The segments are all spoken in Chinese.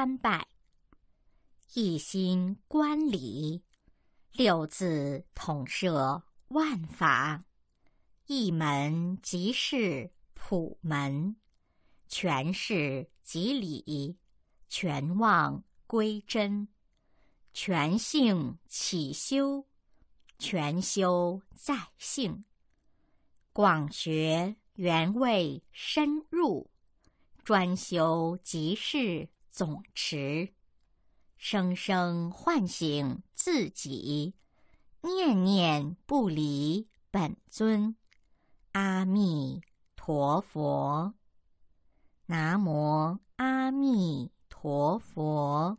三拜，一心观理，六字统摄万法，一门即是普门，全是即理，全忘归真，全性起修，全修在性，广学原为深入，专修即是总持，生生唤醒自己，念念不离本尊，阿弥陀佛，南无阿弥陀佛。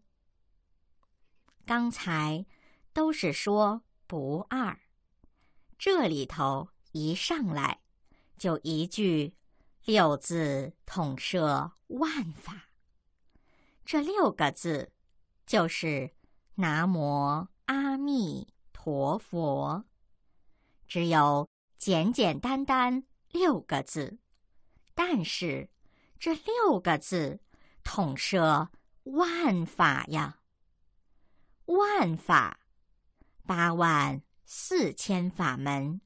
刚才都是说不二，这里头一上来就一句六字统摄万法。这六个字，就是“南无阿弥陀佛”。只有简简单单六个字，但是这六个字统摄万法呀。万法，八万四千法门，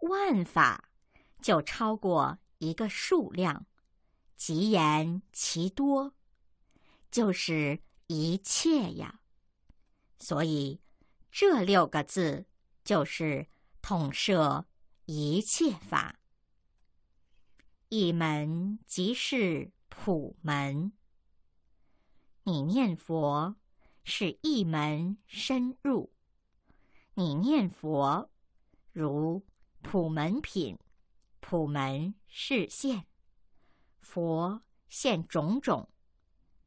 万法就超过一个数量，极言其多。就是一切呀，所以这六个字就是统摄一切法。一门即是普门，你念佛是一门深入，你念佛如普门品，普门示现，佛现种种。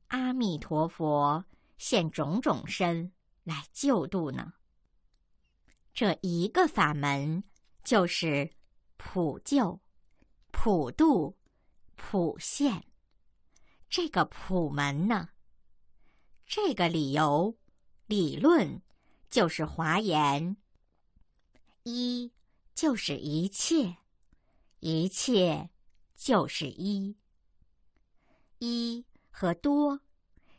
阿弥陀佛，现种种身来救度呢。这一个法门就是普救、普度、普现。这个普门呢，这个理由理论就是华严。一就是一切，一切就是一，一。和多，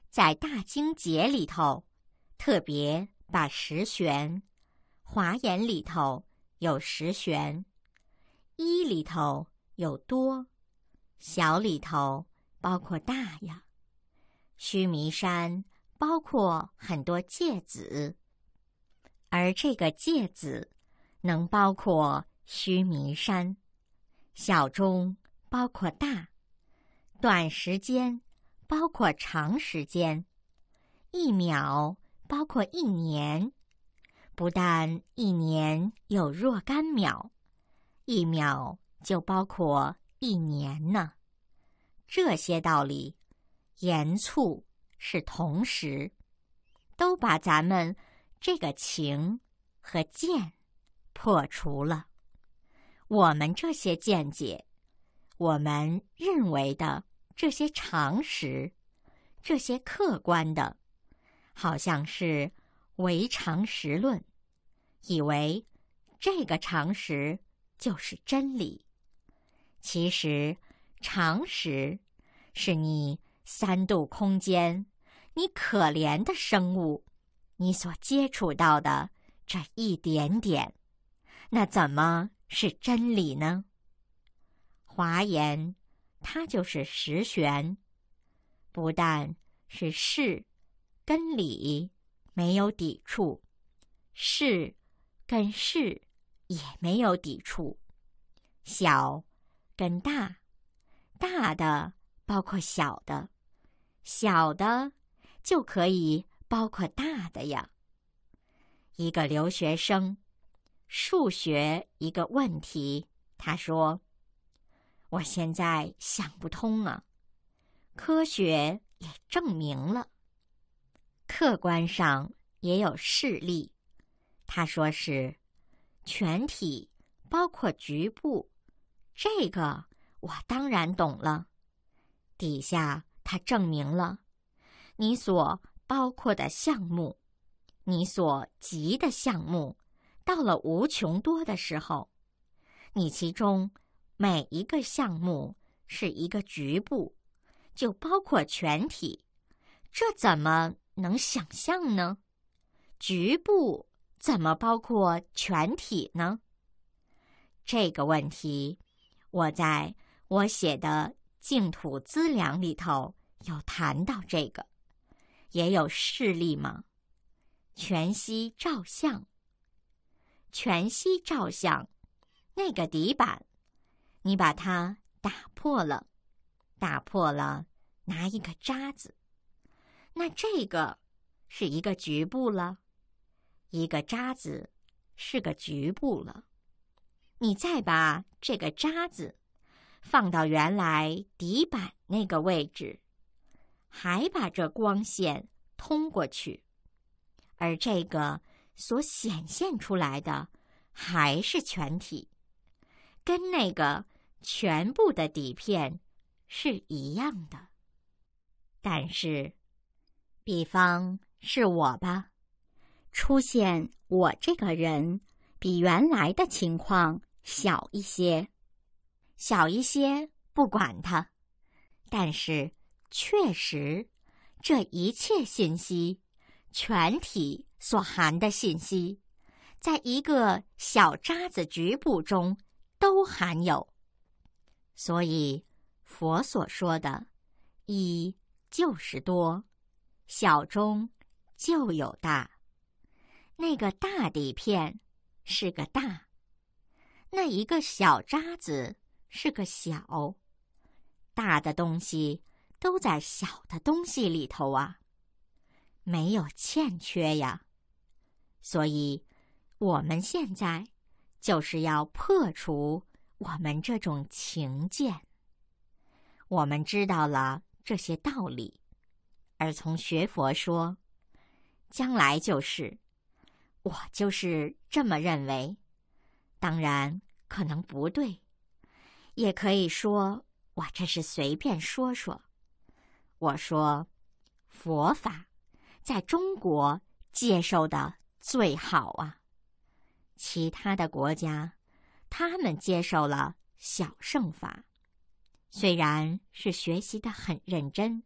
在大经节里头，特别把十玄华严里头有十玄，一里头有多，小里头包括大呀，须弥山包括很多芥子，而这个芥子能包括须弥山，小中包括大，短时间。包括长时间，一秒包括一年，不但一年有若干秒，一秒就包括一年呢。这些道理，严促是同时，都把咱们这个情和见破除了。我们这些见解，我们认为的。这些常识，这些客观的，好像是唯常识论，以为这个常识就是真理。其实，常识是你三度空间，你可怜的生物，你所接触到的这一点点，那怎么是真理呢？华严。它就是实玄，不但是事跟理没有抵触，事跟事也没有抵触，小跟大，大的包括小的，小的就可以包括大的呀。一个留学生数学一个问题，他说。我现在想不通啊，科学也证明了，客观上也有事例。他说是全体包括局部，这个我当然懂了。底下他证明了，你所包括的项目，你所集的项目，到了无穷多的时候，你其中。每一个项目是一个局部，就包括全体，这怎么能想象呢？局部怎么包括全体呢？这个问题，我在我写的《净土资粮》里头有谈到这个，也有事例吗？全息照相，全息照相，那个底板。你把它打破了，打破了，拿一个渣子。那这个是一个局部了，一个渣子是个局部了。你再把这个渣子放到原来底板那个位置，还把这光线通过去，而这个所显现出来的还是全体，跟那个。全部的底片是一样的，但是，比方是我吧，出现我这个人比原来的情况小一些，小一些不管它。但是，确实，这一切信息，全体所含的信息，在一个小渣子局部中都含有。所以，佛所说的“一”就是多，小中就有大，那个大底片是个大，那一个小渣子是个小，大的东西都在小的东西里头啊，没有欠缺呀。所以，我们现在就是要破除。我们这种情见，我们知道了这些道理，而从学佛说，将来就是，我就是这么认为。当然可能不对，也可以说我这是随便说说。我说，佛法在中国接受的最好啊，其他的国家。他们接受了小圣法，虽然是学习的很认真，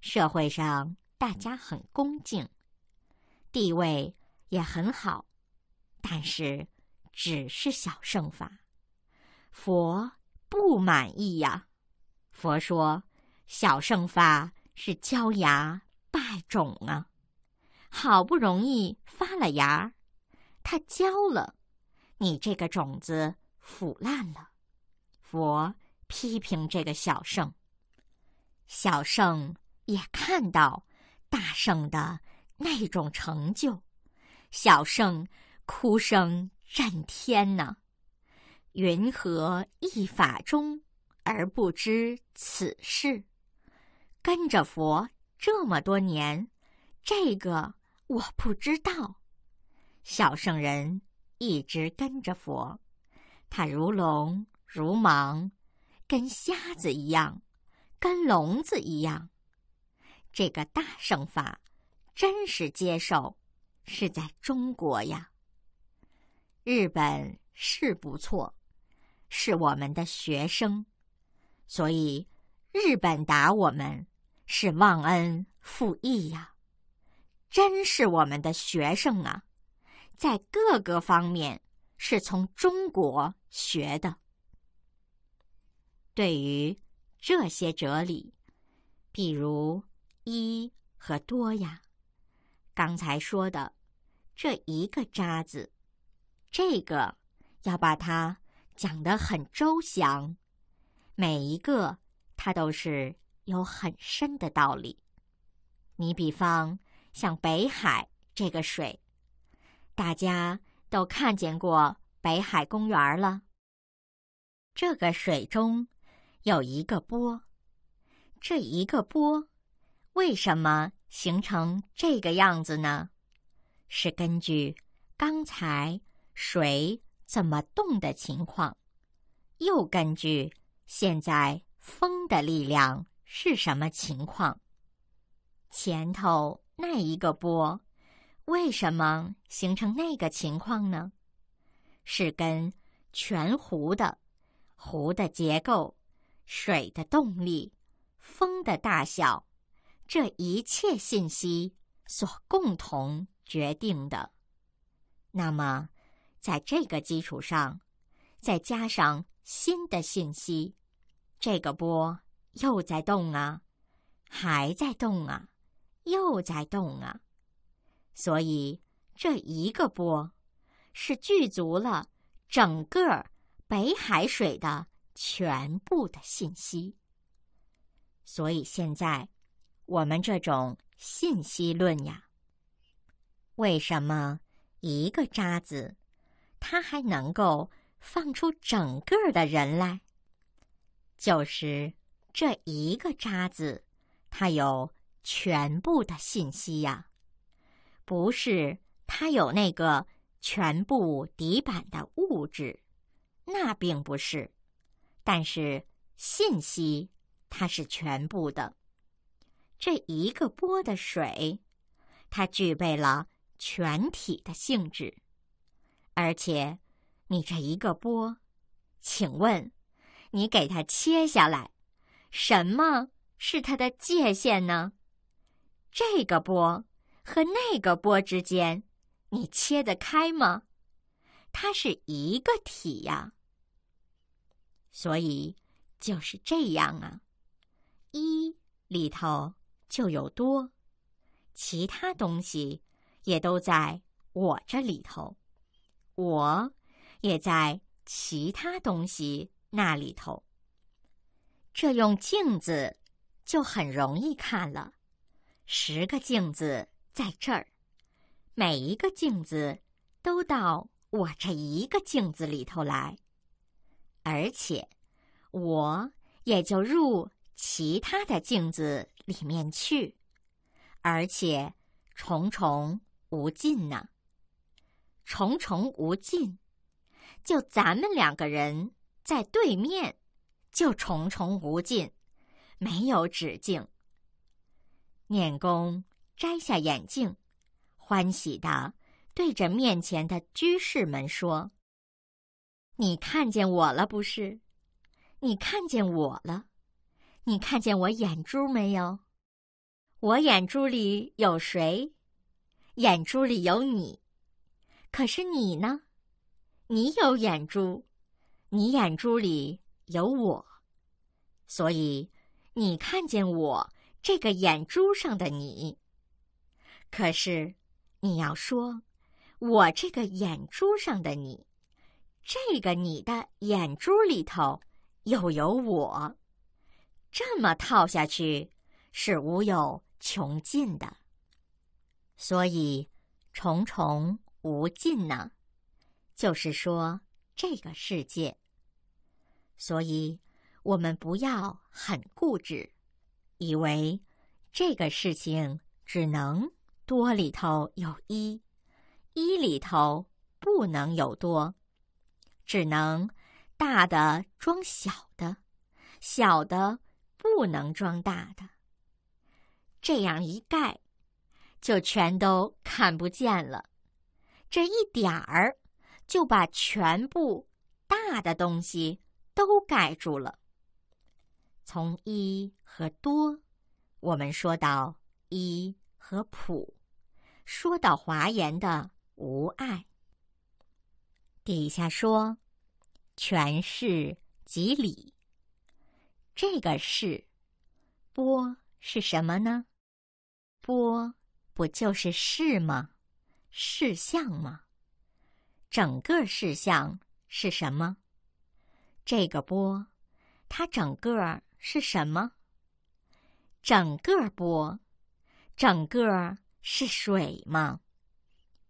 社会上大家很恭敬，地位也很好，但是只是小圣法，佛不满意呀。佛说：“小圣法是教芽败种啊，好不容易发了芽，它焦了。”你这个种子腐烂了，佛批评这个小圣。小圣也看到大圣的那种成就，小圣哭声震天呐！云何一法中而不知此事？跟着佛这么多年，这个我不知道。小圣人。一直跟着佛，他如聋如盲，跟瞎子一样，跟聋子一样。这个大圣法，真实接受是在中国呀。日本是不错，是我们的学生，所以日本打我们是忘恩负义呀，真是我们的学生啊。在各个方面是从中国学的。对于这些哲理，比如一和多呀，刚才说的这一个“渣”子，这个要把它讲的很周详。每一个它都是有很深的道理。你比方像北海这个水。大家都看见过北海公园了。这个水中有一个波，这一个波为什么形成这个样子呢？是根据刚才水怎么动的情况，又根据现在风的力量是什么情况，前头那一个波。为什么形成那个情况呢？是跟全湖的、湖的结构、水的动力、风的大小，这一切信息所共同决定的。那么，在这个基础上，再加上新的信息，这个波又在动啊，还在动啊，又在动啊。所以，这一个波是具足了整个北海水的全部的信息。所以，现在我们这种信息论呀，为什么一个渣子，它还能够放出整个的人来？就是这一个渣子，它有全部的信息呀。不是它有那个全部底板的物质，那并不是。但是信息它是全部的，这一个波的水，它具备了全体的性质。而且，你这一个波，请问，你给它切下来，什么是它的界限呢？这个波。和那个波之间，你切得开吗？它是一个体呀，所以就是这样啊。一里头就有多，其他东西也都在我这里头，我也在其他东西那里头。这用镜子就很容易看了，十个镜子。在这儿，每一个镜子都到我这一个镜子里头来，而且我也就入其他的镜子里面去，而且重重无尽呢。重重无尽，就咱们两个人在对面，就重重无尽，没有止境。念功。摘下眼镜，欢喜的对着面前的居士们说：“你看见我了不是？你看见我了？你看见我眼珠没有？我眼珠里有谁？眼珠里有你。可是你呢？你有眼珠，你眼珠里有我，所以你看见我这个眼珠上的你。”可是，你要说，我这个眼珠上的你，这个你的眼珠里头又有我，这么套下去是无有穷尽的，所以重重无尽呢，就是说这个世界。所以，我们不要很固执，以为这个事情只能。多里头有一，一里头不能有多，只能大的装小的，小的不能装大的。这样一盖，就全都看不见了。这一点儿就把全部大的东西都盖住了。从一和多，我们说到一和普。说到华严的无碍，底下说权势即理。这个是波是什么呢？波不就是势吗？事项吗？整个事项是什么？这个波，它整个是什么？整个波，整个。是水吗？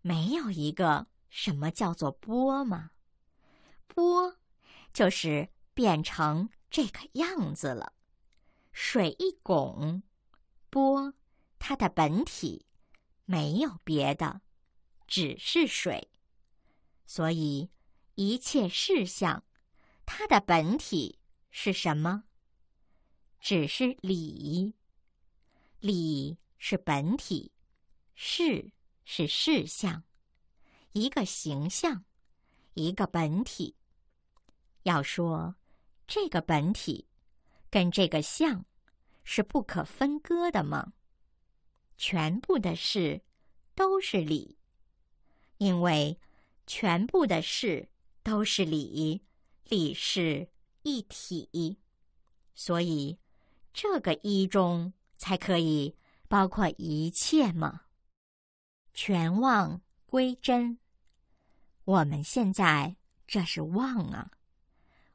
没有一个什么叫做波吗？波就是变成这个样子了。水一拱，波，它的本体没有别的，只是水。所以一切事项，它的本体是什么？只是理，理是本体。事是事相，一个形象，一个本体。要说这个本体跟这个相是不可分割的吗？全部的事都是理，因为全部的事都是理，理是一体，所以这个一中才可以包括一切吗？全忘归真。我们现在这是妄啊，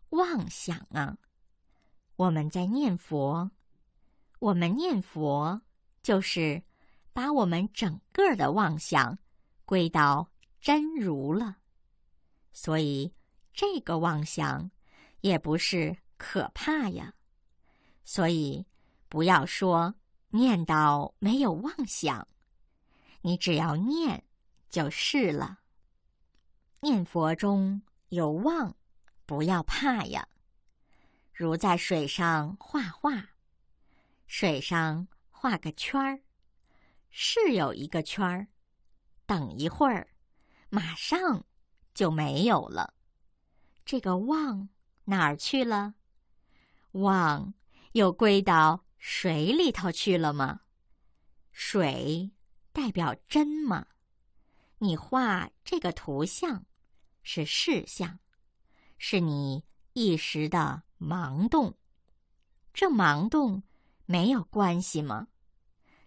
妄想啊。我们在念佛，我们念佛就是把我们整个的妄想归到真如了。所以这个妄想也不是可怕呀。所以不要说念到没有妄想。你只要念，就是了。念佛中有妄，不要怕呀。如在水上画画，水上画个圈儿，是有一个圈儿。等一会儿，马上就没有了。这个妄哪儿去了？妄又归到水里头去了吗？水。代表真吗？你画这个图像，是事项，是你一时的盲动。这盲动没有关系吗？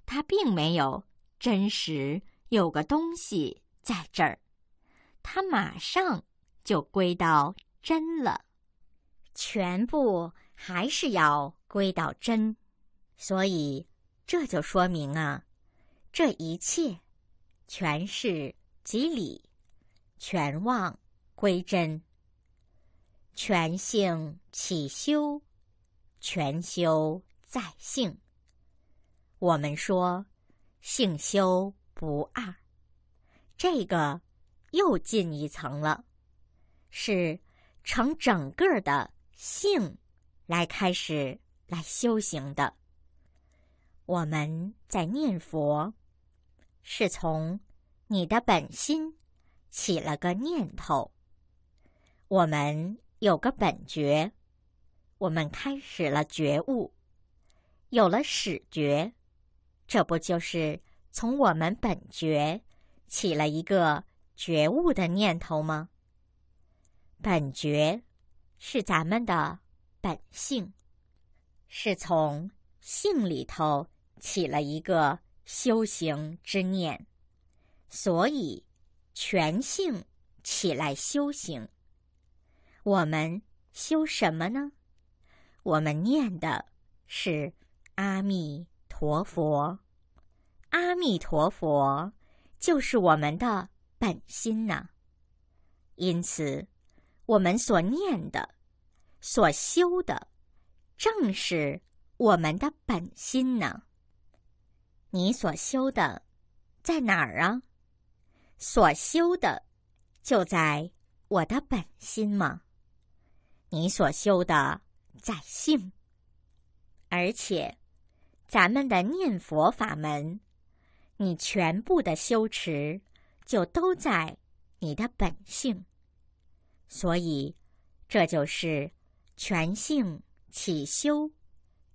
它并没有真实有个东西在这儿，它马上就归到真了。全部还是要归到真，所以这就说明啊。这一切，全是即理，全忘归真，全性起修，全修在性。我们说性修不二，这个又进一层了，是成整个的性来开始来修行的。我们在念佛。是从你的本心起了个念头。我们有个本觉，我们开始了觉悟，有了始觉，这不就是从我们本觉起了一个觉悟的念头吗？本觉是咱们的本性，是从性里头起了一个。修行之念，所以全性起来修行。我们修什么呢？我们念的是阿弥陀佛。阿弥陀佛就是我们的本心呢。因此，我们所念的、所修的，正是我们的本心呢。你所修的在哪儿啊？所修的就在我的本心吗？你所修的在性，而且咱们的念佛法门，你全部的修持就都在你的本性，所以这就是全性起修，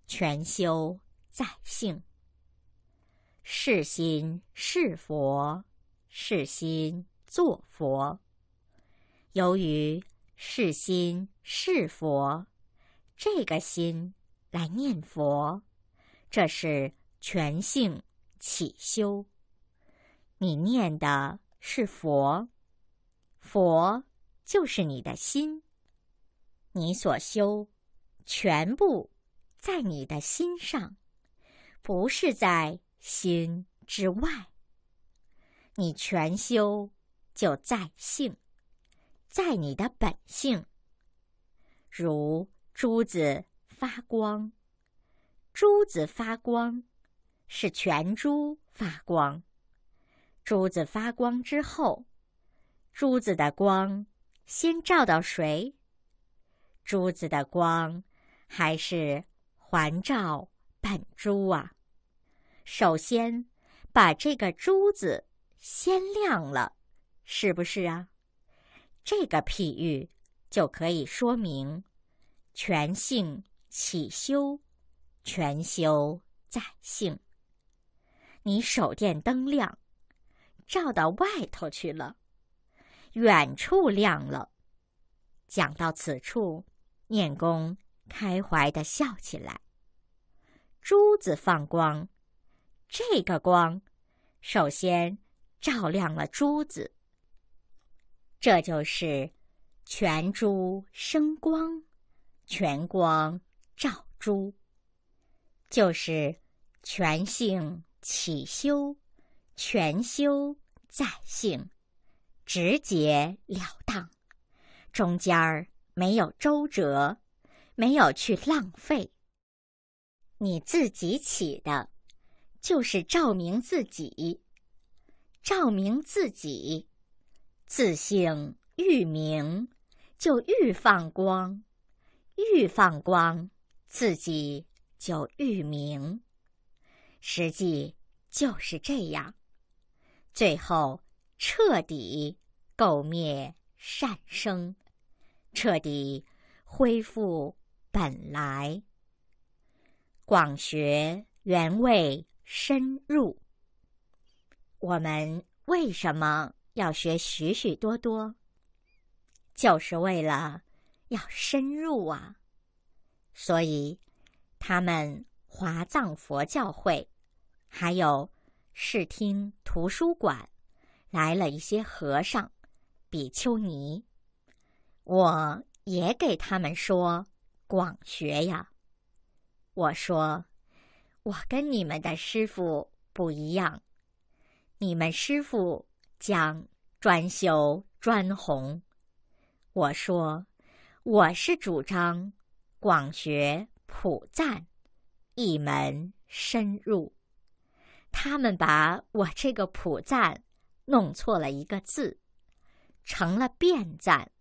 全修在性。是心是佛，是心做佛。由于是心是佛，这个心来念佛，这是全性起修。你念的是佛，佛就是你的心，你所修全部在你的心上，不是在。心之外，你全修就在性，在你的本性。如珠子发光，珠子发光是全珠发光。珠子发光之后，珠子的光先照到谁？珠子的光还是环照本珠啊？首先，把这个珠子先亮了，是不是啊？这个譬喻就可以说明：全性起修，全修在性。你手电灯亮，照到外头去了，远处亮了。讲到此处，念公开怀的笑起来，珠子放光。这个光，首先照亮了珠子。这就是全珠生光，全光照珠。就是全性起修，全修在性，直截了当，中间儿没有周折，没有去浪费。你自己起的。就是照明自己，照明自己，自性愈明，就愈放光；愈放光，自己就愈明。实际就是这样，最后彻底垢灭善生，彻底恢复本来，广学原味。深入。我们为什么要学许许多多？就是为了要深入啊！所以，他们华藏佛教会还有视听图书馆来了一些和尚、比丘尼，我也给他们说广学呀。我说。我跟你们的师傅不一样，你们师傅讲专修专弘，我说我是主张广学普赞，一门深入。他们把我这个普赞弄错了一个字，成了变赞。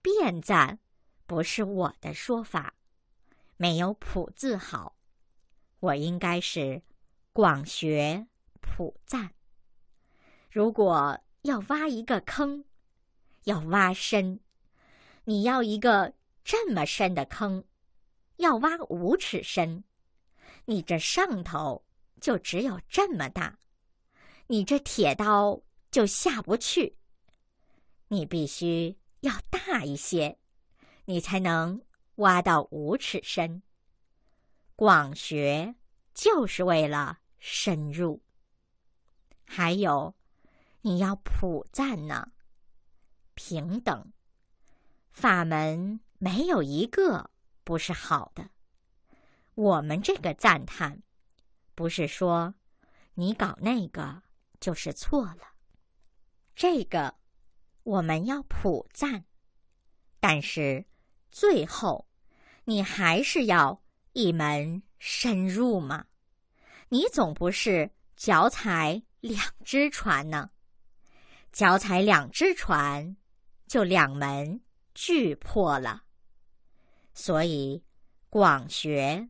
变赞不是我的说法，没有普字好。我应该是广学普赞。如果要挖一个坑，要挖深，你要一个这么深的坑，要挖五尺深，你这上头就只有这么大，你这铁刀就下不去。你必须要大一些，你才能挖到五尺深。广学就是为了深入，还有你要普赞呢，平等法门没有一个不是好的。我们这个赞叹，不是说你搞那个就是错了，这个我们要普赞，但是最后你还是要。一门深入嘛，你总不是脚踩两只船呢。脚踩两只船，就两门俱破了。所以，广学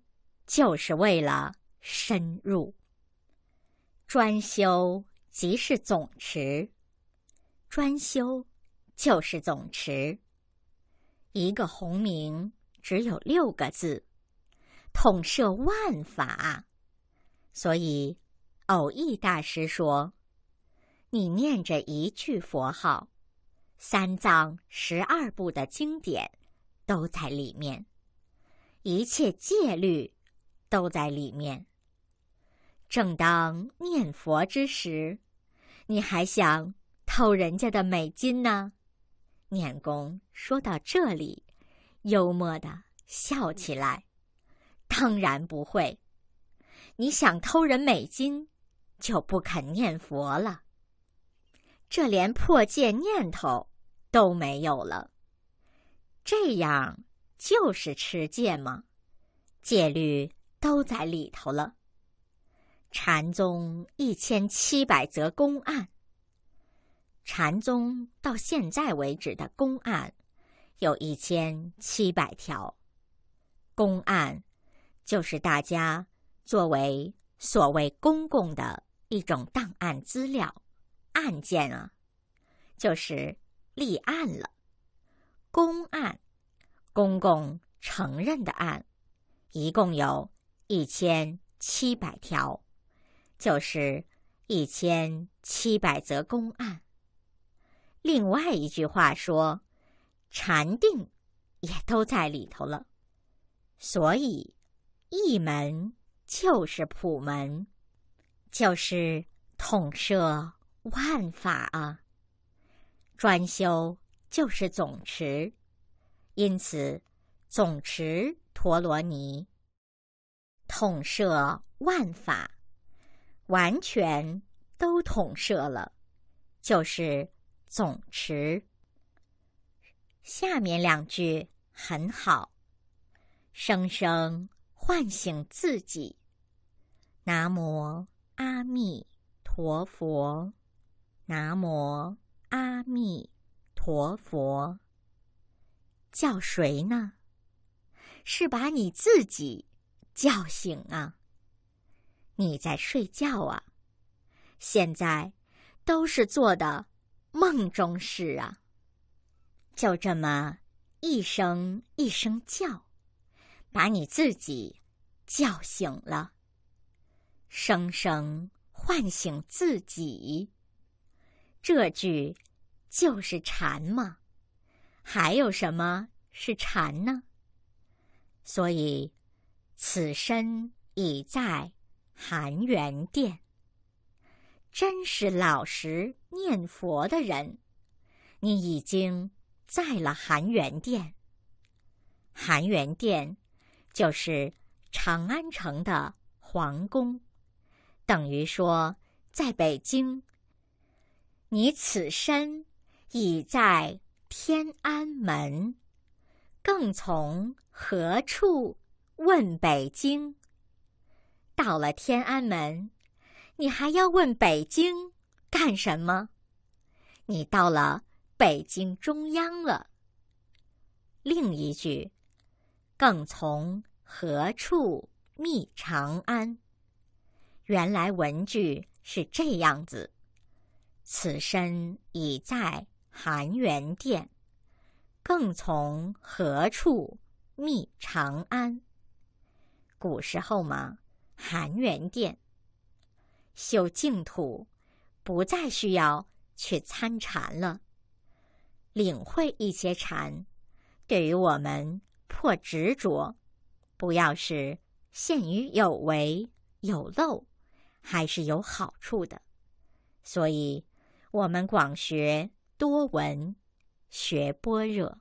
就是为了深入。专修即是总持，专修就是总持。一个红名只有六个字。统摄万法，所以，偶益大师说：“你念着一句佛号，三藏十二部的经典都在里面，一切戒律都在里面。正当念佛之时，你还想偷人家的美金呢？”念公说到这里，幽默的笑起来。当然不会，你想偷人美金，就不肯念佛了。这连破戒念头都没有了，这样就是持戒吗？戒律都在里头了。禅宗一千七百则公案，禅宗到现在为止的公案有一千七百条，公案。就是大家作为所谓公共的一种档案资料案件啊，就是立案了，公案，公共承认的案，一共有一千七百条，就是一千七百则公案。另外一句话说，禅定也都在里头了，所以。一门就是普门，就是统摄万法啊。专修就是总持，因此总持陀罗尼，统摄万法，完全都统摄了，就是总持。下面两句很好，生生。唤醒自己，南无阿弥陀佛，南无阿弥陀佛。叫谁呢？是把你自己叫醒啊！你在睡觉啊！现在都是做的梦中事啊！就这么一声一声叫。把你自己叫醒了，声声唤醒自己。这句就是禅嘛？还有什么是禅呢？所以，此身已在含元殿。真是老实念佛的人，你已经在了含元殿。含元殿。就是长安城的皇宫，等于说，在北京，你此身已在天安门，更从何处问北京？到了天安门，你还要问北京干什么？你到了北京中央了。另一句。更从何处觅长安？原来文句是这样子。此身已在含元殿，更从何处觅长安？古时候嘛，含元殿修净土，不再需要去参禅了。领会一些禅，对于我们。破执着，不要是陷于有为有漏，还是有好处的。所以，我们广学多闻，学般若，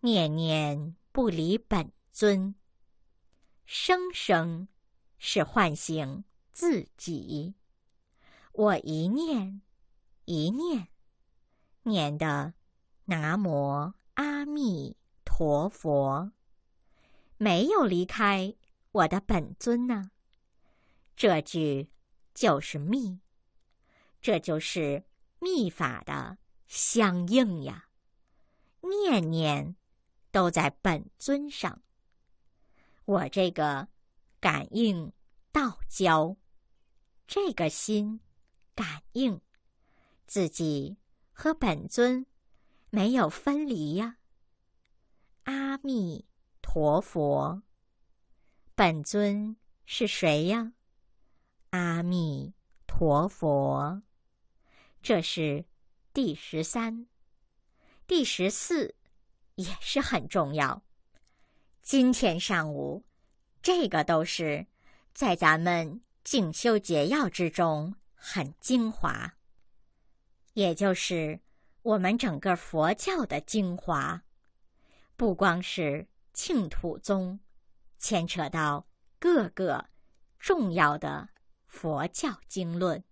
念念不离本尊，生生是唤醒自己。我一念一念念的，南无阿弥。活佛没有离开我的本尊呢，这句就是密，这就是密法的相应呀。念念都在本尊上，我这个感应道交，这个心感应自己和本尊没有分离呀。阿弥陀佛，本尊是谁呀？阿弥陀佛，这是第十三、第十四，也是很重要。今天上午，这个都是在咱们静修解药之中很精华，也就是我们整个佛教的精华。不光是净土宗，牵扯到各个重要的佛教经论。